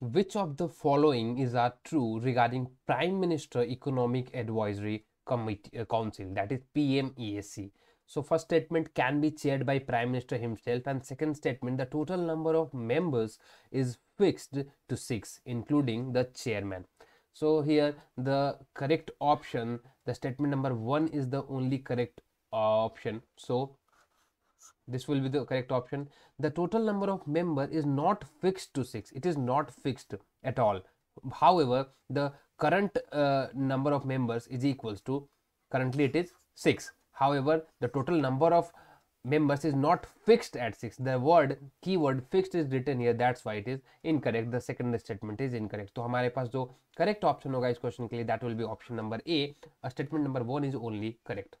Which of the following is are true regarding Prime Minister Economic Advisory Committee, uh, Council that is PMEAC? So first statement can be chaired by Prime Minister himself and second statement the total number of members is fixed to 6 including the chairman. So here the correct option the statement number 1 is the only correct uh, option. So this will be the correct option the total number of member is not fixed to 6 it is not fixed at all however the current uh, number of members is equals to currently it is 6 however the total number of members is not fixed at 6 the word keyword fixed is written here that's why it is incorrect the second statement is incorrect so hamare paas jo correct option hoga is question ke liye that will be option number a statement number 1 is only correct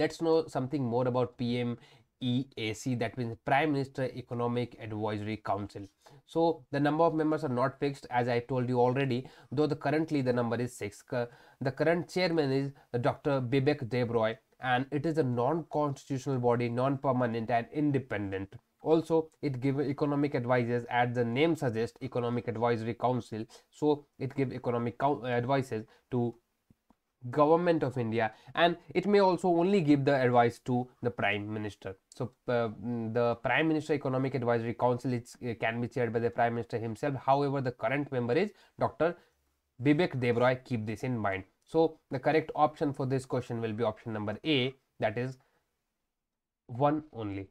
let's know something more about PM EAC that means Prime Minister Economic Advisory Council. So the number of members are not fixed as I told you already though the currently the number is 6. The current chairman is Dr. Bibek Debroy and it is a non-constitutional body, non-permanent and independent. Also, it gives economic advisors as the name suggests economic advisory council. So it gives economic advices to government of India and it may also only give the advice to the prime minister. So uh, the prime minister economic advisory council it uh, can be chaired by the prime minister himself. However, the current member is Dr. Bibek Debroy. Keep this in mind. So the correct option for this question will be option number A that is one only.